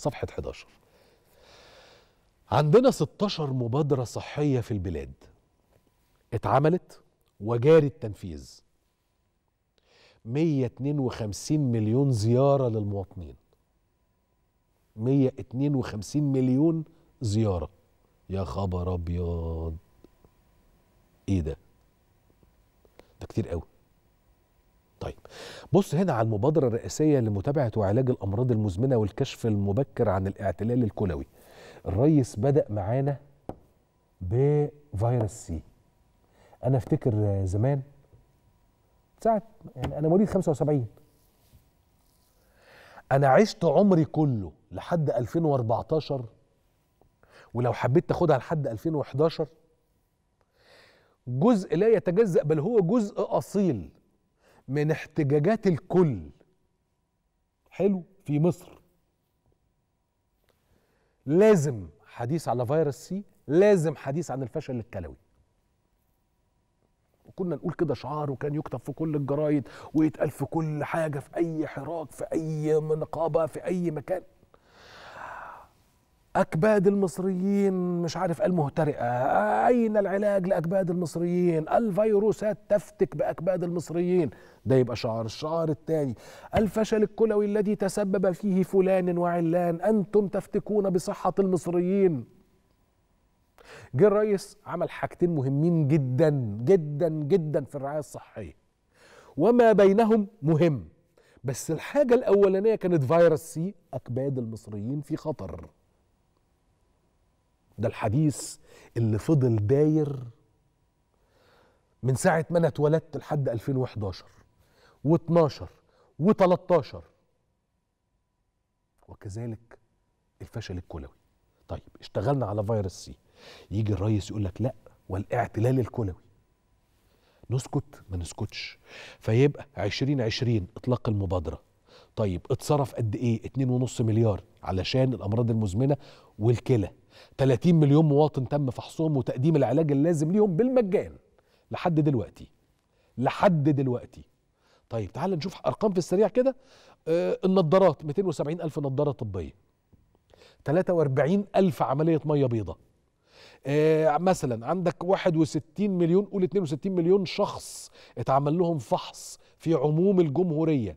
صفحة 11 عندنا 16 مبادرة صحية في البلاد اتعملت وجاري التنفيذ 152 مليون زيارة للمواطنين 152 مليون زيارة يا خبر أبيض إيه ده ده كتير قوي بص هنا على المبادرة الرئاسية لمتابعة وعلاج الأمراض المزمنة والكشف المبكر عن الاعتلال الكلوي الريس بدأ معانا بفيروس سي أنا أفتكر زمان ساعة يعني أنا مواليد 75 أنا عشت عمري كله لحد 2014 ولو حبيت تاخدها لحد 2011 جزء لا يتجزأ بل هو جزء أصيل من احتجاجات الكل حلو في مصر لازم حديث على فيروس سي لازم حديث عن الفشل الكلوي وكنا نقول كده شعار وكان يكتب في كل الجرايد ويتقال في كل حاجه في اي حراك في اي نقابه في اي مكان أكباد المصريين مش عارف المهترئة أين العلاج لأكباد المصريين الفيروسات تفتك بأكباد المصريين ده يبقى شعار الشعار الثاني الفشل الكلوي الذي تسبب فيه فلان وعلان أنتم تفتكون بصحة المصريين جه الرئيس عمل حاجتين مهمين جدا جدا جدا في الرعاية الصحية وما بينهم مهم بس الحاجة الأولانية كانت فيروس سي أكباد المصريين في خطر ده الحديث اللي فضل داير من ساعة ما أنا اتولدت لحد 2011 و12 و13 وكذلك الفشل الكلوي طيب اشتغلنا على فيروس سي يجي الريس يقول لك لا والاعتلال الكلوي نسكت ما نسكتش فيبقى 2020 اطلاق المبادره طيب اتصرف قد ايه 2.5 مليار علشان الامراض المزمنه والكلى 30 مليون مواطن تم فحصهم وتقديم العلاج اللازم ليهم بالمجان لحد دلوقتي لحد دلوقتي طيب تعال نشوف ارقام في السريع كده آه النضارات 270 الف نضاره طبيه 43 الف عمليه ميه بيضاء آه مثلا عندك 61 مليون قول 62 مليون شخص اتعمل لهم فحص في عموم الجمهوريه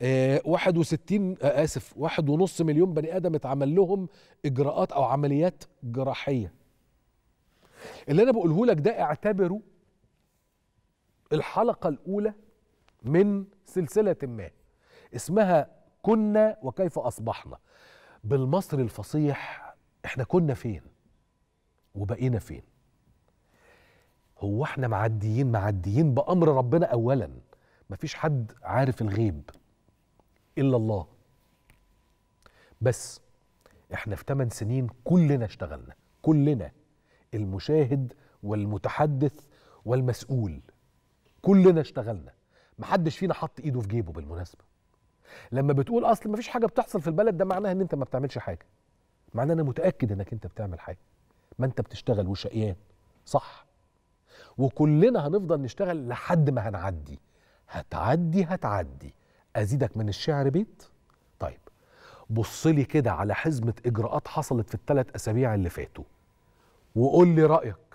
61 آه، آه، اسف 1.5 مليون بني ادم اتعمل لهم اجراءات او عمليات جراحيه اللي انا بقوله لك ده اعتبره الحلقه الاولى من سلسله ما اسمها كنا وكيف اصبحنا بالمصري الفصيح احنا كنا فين وبقينا فين هو احنا معديين معديين بامر ربنا اولا مفيش حد عارف الغيب الا الله بس احنا في 8 سنين كلنا اشتغلنا كلنا المشاهد والمتحدث والمسؤول كلنا اشتغلنا محدش فينا حط ايده في جيبه بالمناسبه لما بتقول اصل ما فيش حاجه بتحصل في البلد ده معناها ان انت ما بتعملش حاجه معناه انا متاكد انك انت بتعمل حاجه ما انت بتشتغل وشقيان صح وكلنا هنفضل نشتغل لحد ما هنعدي هتعدي هتعدي ازيدك من الشعر بيت طيب بص لي كده على حزمه اجراءات حصلت في الثلاث اسابيع اللي فاتوا وقول لي رايك